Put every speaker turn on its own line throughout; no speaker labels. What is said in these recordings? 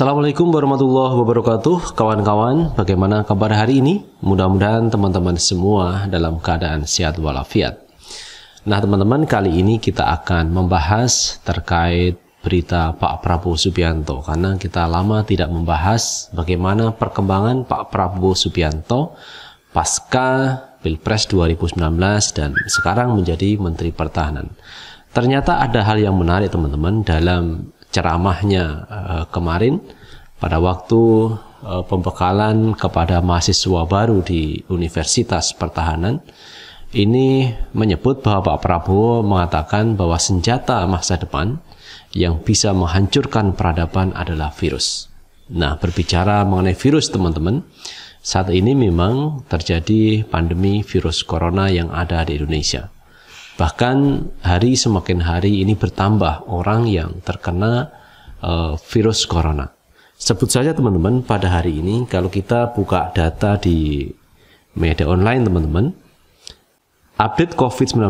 Assalamualaikum warahmatullahi wabarakatuh Kawan-kawan, bagaimana kabar hari ini? Mudah-mudahan teman-teman semua dalam keadaan sehat walafiat Nah teman-teman, kali ini kita akan membahas terkait berita Pak Prabowo Subianto Karena kita lama tidak membahas bagaimana perkembangan Pak Prabowo Subianto Pasca Pilpres 2019 dan sekarang menjadi Menteri Pertahanan Ternyata ada hal yang menarik teman-teman dalam ceramahnya uh, kemarin pada waktu uh, pembekalan kepada mahasiswa baru di Universitas Pertahanan ini menyebut bahwa Pak Prabowo mengatakan bahwa senjata masa depan yang bisa menghancurkan peradaban adalah virus. Nah, berbicara mengenai virus, teman-teman, saat ini memang terjadi pandemi virus corona yang ada di Indonesia. Bahkan hari semakin hari ini bertambah orang yang terkena uh, virus corona. Sebut saja teman-teman pada hari ini kalau kita buka data di media online teman-teman, update COVID-19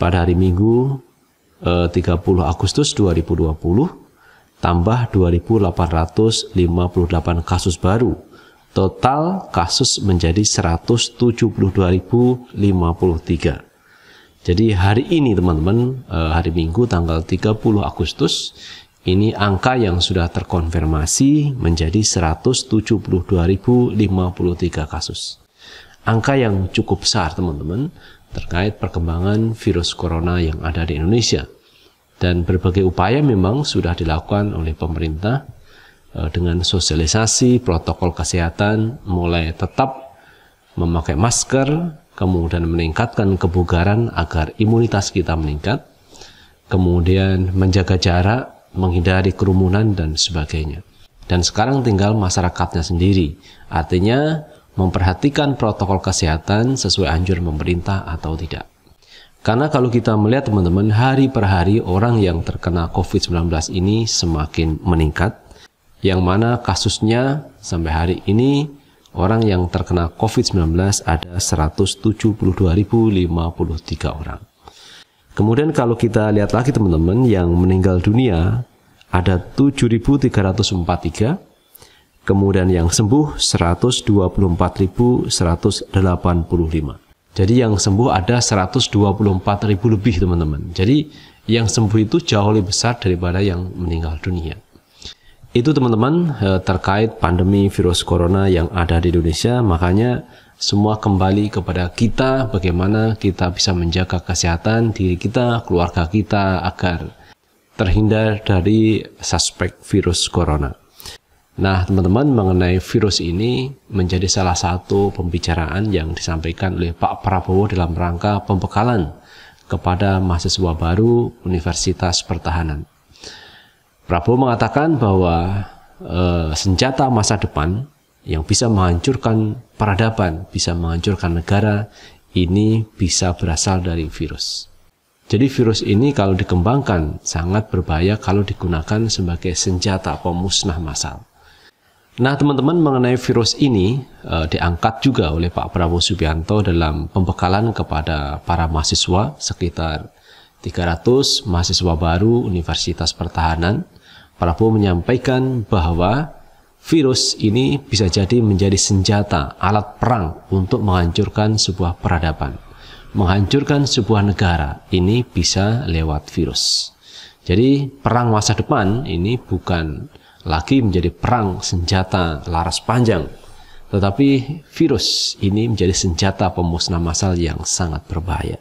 pada hari Minggu eh, uh, 30 Agustus 2020 tambah 2858 kasus baru. Total kasus menjadi 172.053. Jadi hari ini teman-teman, eh, hari Minggu tanggal 30 Agustus, ini angka yang sudah terkonfirmasi menjadi 172.053 kasus. Angka yang cukup besar teman-teman terkait perkembangan virus corona yang ada di Indonesia. Dan berbagai upaya memang sudah dilakukan oleh pemerintah eh, dengan sosialisasi protokol kesehatan mulai tetap memakai masker, kemudian meningkatkan kebugaran agar imunitas kita meningkat, kemudian menjaga jarak, menghindari kerumunan dan sebagainya. Dan sekarang tinggal masyarakatnya sendiri, artinya memperhatikan protokol kesehatan sesuai anjuran pemerintah atau tidak. Karena kalau kita melihat teman-teman, hari per hari orang yang terkena COVID-19 ini semakin meningkat, yang mana kasusnya sampai hari ini orang yang terkena COVID-19 ada 172.053 orang. Kemudian kalau kita lihat lagi teman-teman yang meninggal dunia ada 7.343, kemudian yang sembuh 124.185. Jadi yang sembuh ada 124.000 lebih teman-teman. Jadi yang sembuh itu jauh lebih besar daripada yang meninggal dunia. Itu teman-teman eh, terkait pandemi virus corona yang ada di Indonesia, makanya semua kembali kepada kita bagaimana kita bisa menjaga kesehatan diri kita, keluarga kita agar terhindar dari suspek virus corona. Nah, teman-teman, mengenai virus ini menjadi salah satu pembicaraan yang disampaikan oleh Pak Prabowo dalam rangka pembekalan kepada mahasiswa baru Universitas Pertahanan. Prabowo mengatakan bahwa e, senjata masa depan yang bisa menghancurkan peradaban, bisa menghancurkan negara, ini bisa berasal dari virus. Jadi virus ini kalau dikembangkan sangat berbahaya kalau digunakan sebagai senjata pemusnah massal. Nah teman-teman mengenai virus ini e, diangkat juga oleh Pak Prabowo Subianto dalam pembekalan kepada para mahasiswa sekitar 300 mahasiswa baru Universitas Pertahanan Prabowo menyampaikan bahwa virus ini bisa jadi menjadi senjata, alat perang untuk menghancurkan sebuah peradaban. Menghancurkan sebuah negara ini bisa lewat virus. Jadi perang masa depan ini bukan lagi menjadi perang senjata laras panjang, tetapi virus ini menjadi senjata pemusnah massal yang sangat berbahaya.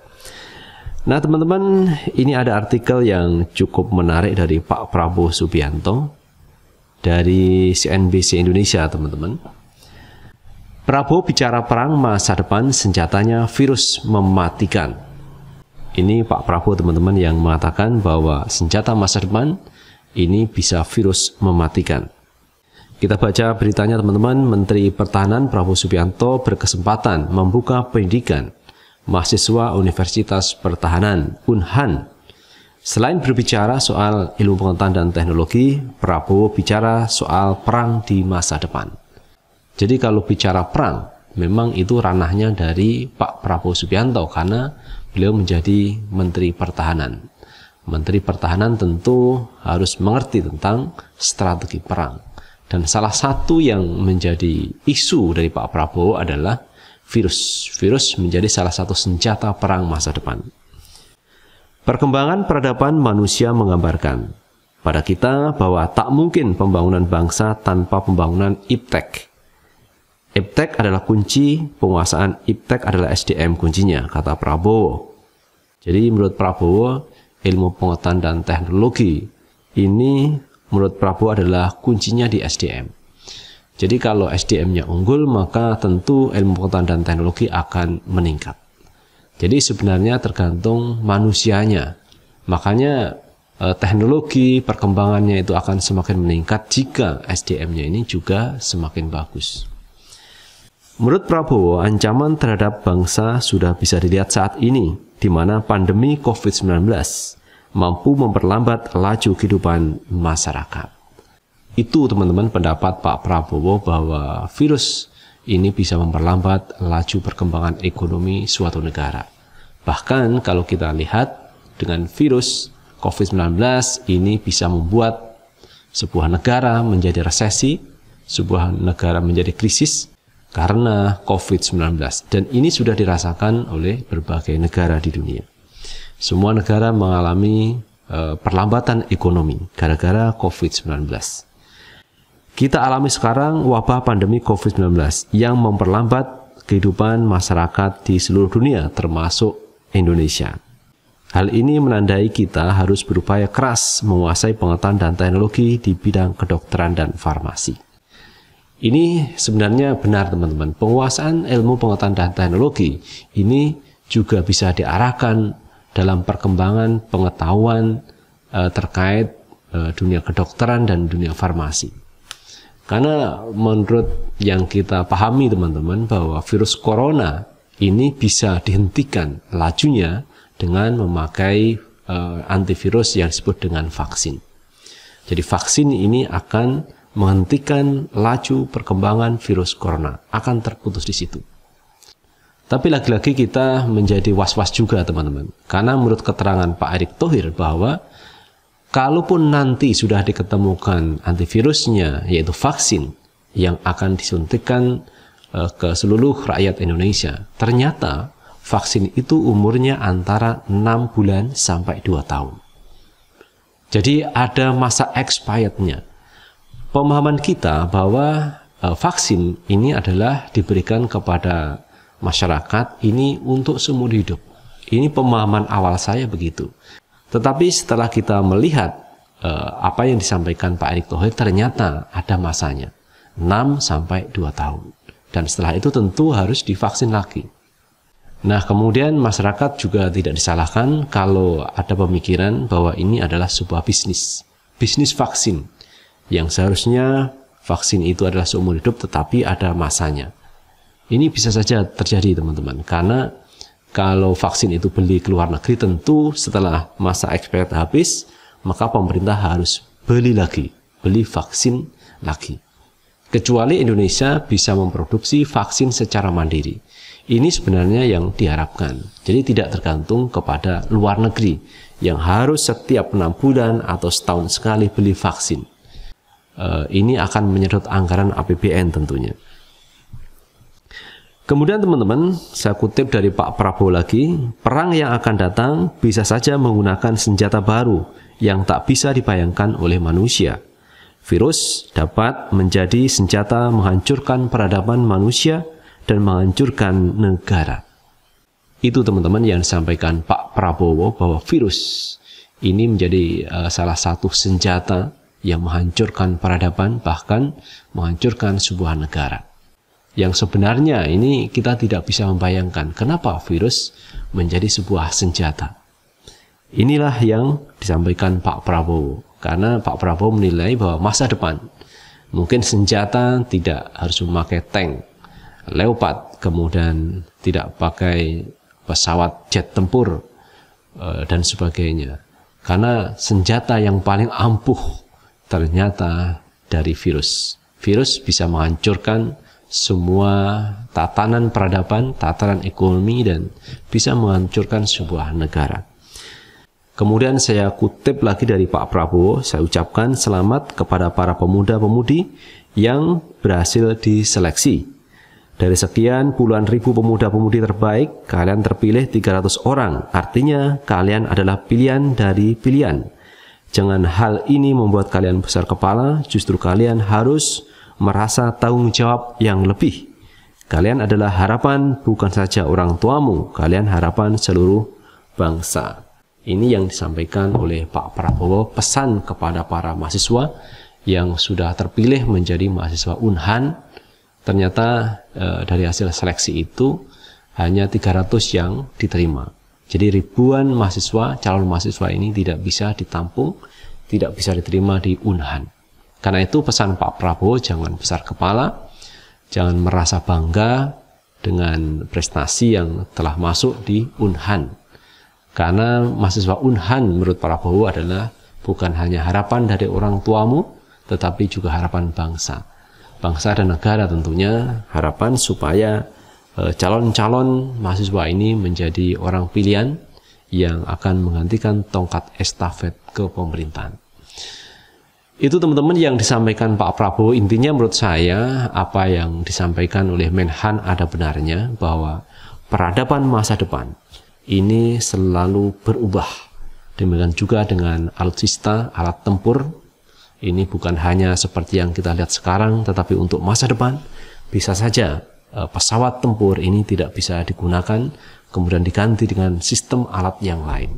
Nah, teman-teman, ini ada artikel yang cukup menarik dari Pak Prabowo Subianto dari CNBC Indonesia, teman-teman. Prabowo bicara perang masa depan senjatanya virus mematikan. Ini Pak Prabowo teman-teman yang mengatakan bahwa senjata masa depan ini bisa virus mematikan. Kita baca beritanya teman-teman, Menteri Pertahanan Prabowo Subianto berkesempatan membuka pendidikan mahasiswa Universitas Pertahanan Unhan. Selain berbicara soal ilmu pengetahuan dan teknologi, Prabowo bicara soal perang di masa depan. Jadi kalau bicara perang, memang itu ranahnya dari Pak Prabowo Subianto karena beliau menjadi Menteri Pertahanan. Menteri Pertahanan tentu harus mengerti tentang strategi perang. Dan salah satu yang menjadi isu dari Pak Prabowo adalah virus. Virus menjadi salah satu senjata perang masa depan. Perkembangan peradaban manusia menggambarkan pada kita bahwa tak mungkin pembangunan bangsa tanpa pembangunan iptek. Iptek adalah kunci, penguasaan iptek adalah SDM kuncinya, kata Prabowo. Jadi menurut Prabowo, ilmu pengetahuan dan teknologi ini menurut Prabowo adalah kuncinya di SDM. Jadi kalau SDM-nya unggul, maka tentu ilmu pengetahuan dan teknologi akan meningkat. Jadi sebenarnya tergantung manusianya. Makanya eh, teknologi perkembangannya itu akan semakin meningkat jika SDM-nya ini juga semakin bagus. Menurut Prabowo, ancaman terhadap bangsa sudah bisa dilihat saat ini, di mana pandemi COVID-19 mampu memperlambat laju kehidupan masyarakat. Itu teman-teman pendapat Pak Prabowo bahwa virus ini bisa memperlambat laju perkembangan ekonomi suatu negara. Bahkan kalau kita lihat dengan virus COVID-19 ini bisa membuat sebuah negara menjadi resesi, sebuah negara menjadi krisis karena COVID-19 dan ini sudah dirasakan oleh berbagai negara di dunia. Semua negara mengalami eh, perlambatan ekonomi gara-gara COVID-19 kita alami sekarang wabah pandemi COVID-19 yang memperlambat kehidupan masyarakat di seluruh dunia termasuk Indonesia. Hal ini menandai kita harus berupaya keras menguasai pengetahuan dan teknologi di bidang kedokteran dan farmasi. Ini sebenarnya benar teman-teman, penguasaan ilmu pengetahuan dan teknologi ini juga bisa diarahkan dalam perkembangan pengetahuan e, terkait e, dunia kedokteran dan dunia farmasi. Karena menurut yang kita pahami teman-teman bahwa virus corona ini bisa dihentikan lajunya dengan memakai e, antivirus yang disebut dengan vaksin. Jadi vaksin ini akan menghentikan laju perkembangan virus corona, akan terputus di situ. Tapi lagi-lagi kita menjadi was-was juga teman-teman. Karena menurut keterangan Pak Erick Thohir bahwa Kalaupun nanti sudah diketemukan antivirusnya, yaitu vaksin yang akan disuntikan e, ke seluruh rakyat Indonesia, ternyata vaksin itu umurnya antara 6 bulan sampai 2 tahun. Jadi ada masa expirednya. Pemahaman kita bahwa e, vaksin ini adalah diberikan kepada masyarakat ini untuk seumur hidup. Ini pemahaman awal saya begitu. Tetapi setelah kita melihat eh, apa yang disampaikan Pak Erick Thohir ternyata ada masanya 6 sampai 2 tahun. Dan setelah itu tentu harus divaksin lagi. Nah, kemudian masyarakat juga tidak disalahkan kalau ada pemikiran bahwa ini adalah sebuah bisnis, bisnis vaksin yang seharusnya vaksin itu adalah seumur hidup tetapi ada masanya. Ini bisa saja terjadi, teman-teman, karena kalau vaksin itu beli ke luar negeri tentu setelah masa expired habis maka pemerintah harus beli lagi, beli vaksin lagi. Kecuali Indonesia bisa memproduksi vaksin secara mandiri. Ini sebenarnya yang diharapkan. Jadi tidak tergantung kepada luar negeri yang harus setiap enam bulan atau setahun sekali beli vaksin. Eh, ini akan menyedot anggaran APBN tentunya. Kemudian teman-teman, saya kutip dari Pak Prabowo lagi, perang yang akan datang bisa saja menggunakan senjata baru yang tak bisa dibayangkan oleh manusia. Virus dapat menjadi senjata menghancurkan peradaban manusia dan menghancurkan negara. Itu teman-teman yang disampaikan Pak Prabowo bahwa virus ini menjadi eh, salah satu senjata yang menghancurkan peradaban bahkan menghancurkan sebuah negara yang sebenarnya ini kita tidak bisa membayangkan kenapa virus menjadi sebuah senjata. Inilah yang disampaikan Pak Prabowo karena Pak Prabowo menilai bahwa masa depan mungkin senjata tidak harus memakai tank, leopard, kemudian tidak pakai pesawat jet tempur eh, dan sebagainya. Karena senjata yang paling ampuh ternyata dari virus. Virus bisa menghancurkan semua tatanan peradaban, tatanan ekonomi dan bisa menghancurkan sebuah negara. Kemudian saya kutip lagi dari Pak Prabowo, saya ucapkan selamat kepada para pemuda-pemudi yang berhasil diseleksi. Dari sekian puluhan ribu pemuda-pemudi terbaik, kalian terpilih 300 orang. Artinya, kalian adalah pilihan dari pilihan. Jangan hal ini membuat kalian besar kepala, justru kalian harus merasa tanggung jawab yang lebih. Kalian adalah harapan bukan saja orang tuamu, kalian harapan seluruh bangsa. Ini yang disampaikan oleh Pak Prabowo pesan kepada para mahasiswa yang sudah terpilih menjadi mahasiswa Unhan. Ternyata e, dari hasil seleksi itu hanya 300 yang diterima. Jadi ribuan mahasiswa, calon mahasiswa ini tidak bisa ditampung, tidak bisa diterima di Unhan. Karena itu pesan Pak Prabowo jangan besar kepala, jangan merasa bangga dengan prestasi yang telah masuk di Unhan. Karena mahasiswa Unhan menurut Prabowo adalah bukan hanya harapan dari orang tuamu, tetapi juga harapan bangsa. Bangsa dan negara tentunya harapan supaya e, calon-calon mahasiswa ini menjadi orang pilihan yang akan menggantikan tongkat estafet ke pemerintahan. Itu teman-teman yang disampaikan Pak Prabowo intinya menurut saya apa yang disampaikan oleh Menhan ada benarnya bahwa peradaban masa depan ini selalu berubah. Demikian juga dengan alutsista, alat tempur. Ini bukan hanya seperti yang kita lihat sekarang tetapi untuk masa depan bisa saja eh, pesawat tempur ini tidak bisa digunakan kemudian diganti dengan sistem alat yang lain.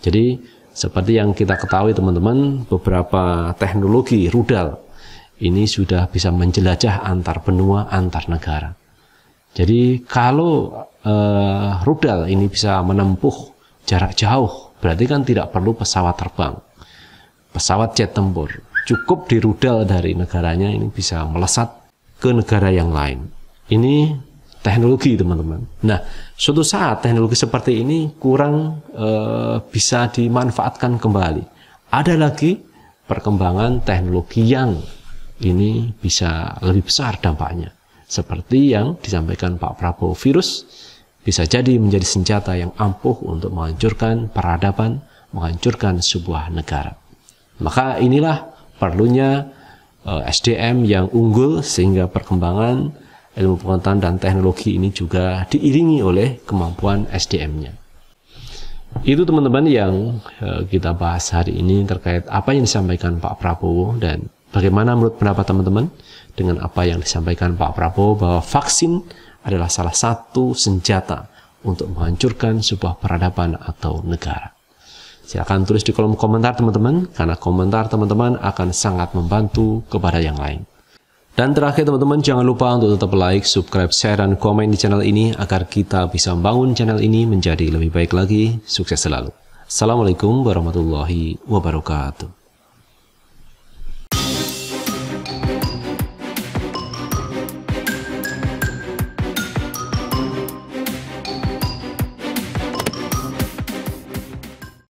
Jadi seperti yang kita ketahui teman-teman, beberapa teknologi rudal ini sudah bisa menjelajah antar benua, antar negara. Jadi kalau eh, rudal ini bisa menempuh jarak jauh, berarti kan tidak perlu pesawat terbang, pesawat jet tempur. Cukup di rudal dari negaranya ini bisa melesat ke negara yang lain. Ini teknologi teman-teman. Nah, suatu saat teknologi seperti ini kurang e, bisa dimanfaatkan kembali. Ada lagi perkembangan teknologi yang ini bisa lebih besar dampaknya. Seperti yang disampaikan Pak Prabowo, virus bisa jadi menjadi senjata yang ampuh untuk menghancurkan peradaban, menghancurkan sebuah negara. Maka inilah perlunya eh, SDM yang unggul sehingga perkembangan ilmu pengetahuan dan teknologi ini juga diiringi oleh kemampuan SDM-nya. Itu teman-teman yang e, kita bahas hari ini terkait apa yang disampaikan Pak Prabowo dan bagaimana menurut pendapat teman-teman dengan apa yang disampaikan Pak Prabowo bahwa vaksin adalah salah satu senjata untuk menghancurkan sebuah peradaban atau negara. Silahkan tulis di kolom komentar teman-teman, karena komentar teman-teman akan sangat membantu kepada yang lain. Dan terakhir teman-teman jangan lupa untuk tetap like, subscribe, share, dan komen di channel ini agar kita bisa membangun channel ini menjadi lebih baik lagi. Sukses selalu. Assalamualaikum warahmatullahi wabarakatuh.